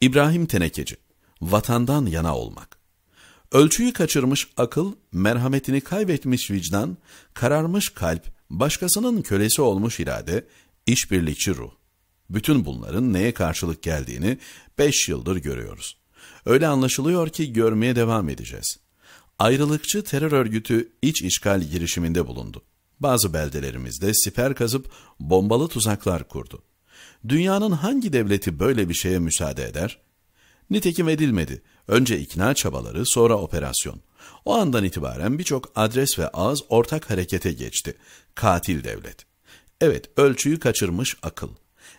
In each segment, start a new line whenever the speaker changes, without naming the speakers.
İbrahim Tenekeci, vatandan yana olmak. Ölçüyü kaçırmış akıl, merhametini kaybetmiş vicdan, kararmış kalp, başkasının kölesi olmuş irade, işbirlikçi ruh. Bütün bunların neye karşılık geldiğini 5 yıldır görüyoruz. Öyle anlaşılıyor ki görmeye devam edeceğiz. Ayrılıkçı terör örgütü iç işgal girişiminde bulundu. Bazı beldelerimizde siper kazıp bombalı tuzaklar kurdu. Dünyanın hangi devleti böyle bir şeye müsaade eder? Nitekim edilmedi. Önce ikna çabaları, sonra operasyon. O andan itibaren birçok adres ve ağız ortak harekete geçti. Katil devlet. Evet, ölçüyü kaçırmış akıl.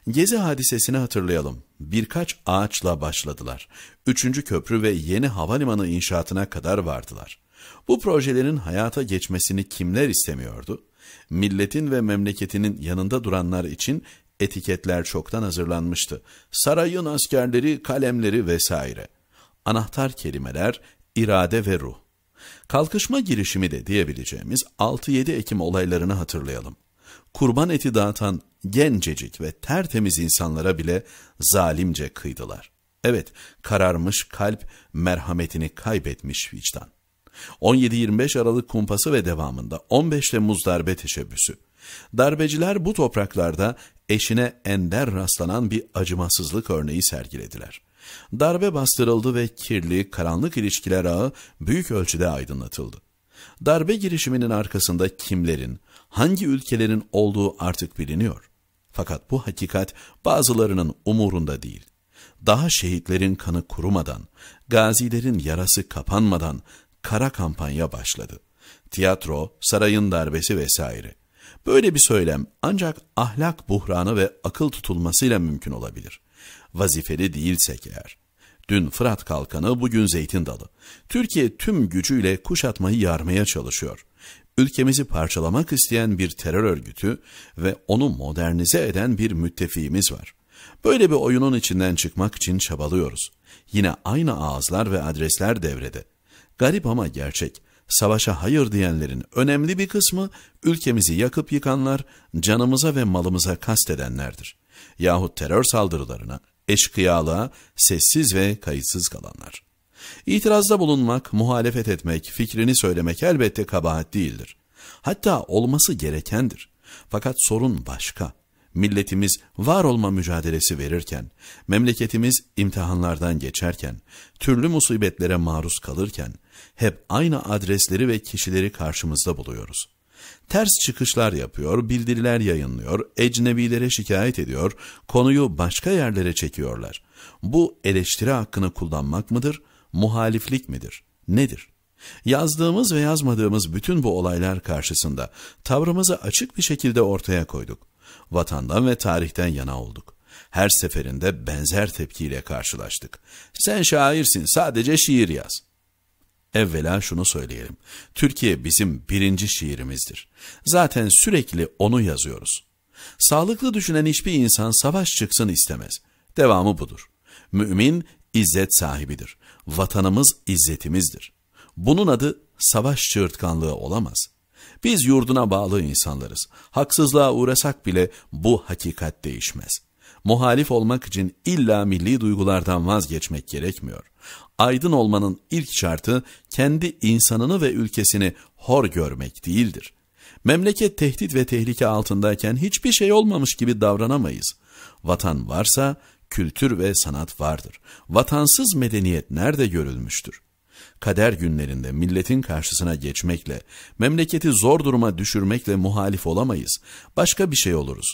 Gezi hadisesini hatırlayalım. Birkaç ağaçla başladılar. Üçüncü köprü ve yeni havalimanı inşaatına kadar vardılar. Bu projelerin hayata geçmesini kimler istemiyordu? Milletin ve memleketinin yanında duranlar için Etiketler çoktan hazırlanmıştı. Sarayın askerleri, kalemleri vesaire. Anahtar kelimeler irade ve ruh. Kalkışma girişimi de diyebileceğimiz 6-7 Ekim olaylarını hatırlayalım. Kurban eti dağıtan gencecik ve tertemiz insanlara bile zalimce kıydılar. Evet, kararmış kalp merhametini kaybetmiş vicdan. 17-25 Aralık kumpası ve devamında 15 Temmuz darbe teşebbüsü. Darbeciler bu topraklarda eşine ender rastlanan bir acımasızlık örneği sergilediler. Darbe bastırıldı ve kirli, karanlık ilişkiler ağı büyük ölçüde aydınlatıldı. Darbe girişiminin arkasında kimlerin, hangi ülkelerin olduğu artık biliniyor. Fakat bu hakikat bazılarının umurunda değil. Daha şehitlerin kanı kurumadan, gazilerin yarası kapanmadan kara kampanya başladı. Tiyatro, sarayın darbesi vesaire. Böyle bir söylem ancak ahlak buhranı ve akıl tutulmasıyla mümkün olabilir. Vazifeli değilsek eğer. Dün Fırat Kalkanı, bugün Zeytin Dalı. Türkiye tüm gücüyle kuşatmayı yarmaya çalışıyor. Ülkemizi parçalamak isteyen bir terör örgütü ve onu modernize eden bir müttefiğimiz var. Böyle bir oyunun içinden çıkmak için çabalıyoruz. Yine aynı ağızlar ve adresler devrede. Garip ama gerçek. Savaşa hayır diyenlerin önemli bir kısmı ülkemizi yakıp yıkanlar, canımıza ve malımıza kastedenlerdir. Yahut terör saldırılarına, eşkıyalığa sessiz ve kayıtsız kalanlar. İtirazda bulunmak, muhalefet etmek, fikrini söylemek elbette kabahat değildir. Hatta olması gerekendir. Fakat sorun başka milletimiz var olma mücadelesi verirken, memleketimiz imtihanlardan geçerken, türlü musibetlere maruz kalırken, hep aynı adresleri ve kişileri karşımızda buluyoruz. Ters çıkışlar yapıyor, bildiriler yayınlıyor, ecnebilere şikayet ediyor, konuyu başka yerlere çekiyorlar. Bu eleştiri hakkını kullanmak mıdır, muhaliflik midir, nedir?'' Yazdığımız ve yazmadığımız bütün bu olaylar karşısında tavrımızı açık bir şekilde ortaya koyduk. Vatandan ve tarihten yana olduk. Her seferinde benzer tepkiyle karşılaştık. Sen şairsin, sadece şiir yaz. Evvela şunu söyleyelim. Türkiye bizim birinci şiirimizdir. Zaten sürekli onu yazıyoruz. Sağlıklı düşünen hiçbir insan savaş çıksın istemez. Devamı budur. Mümin izzet sahibidir. Vatanımız izzetimizdir. Bunun adı savaş çığırtkanlığı olamaz.'' Biz yurduna bağlı insanlarız. Haksızlığa uğrasak bile bu hakikat değişmez. Muhalif olmak için illa milli duygulardan vazgeçmek gerekmiyor. Aydın olmanın ilk şartı kendi insanını ve ülkesini hor görmek değildir. Memleket tehdit ve tehlike altındayken hiçbir şey olmamış gibi davranamayız. Vatan varsa kültür ve sanat vardır. Vatansız medeniyet nerede görülmüştür? kader günlerinde milletin karşısına geçmekle, memleketi zor duruma düşürmekle muhalif olamayız, başka bir şey oluruz.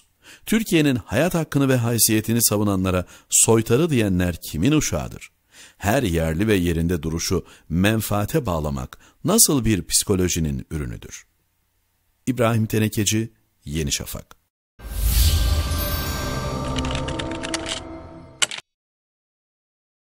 Türkiye'nin hayat hakkını ve haysiyetini savunanlara soytarı diyenler kimin uşağıdır? Her yerli ve yerinde duruşu menfaate bağlamak nasıl bir psikolojinin ürünüdür? İbrahim Tenekeci, Yeni Şafak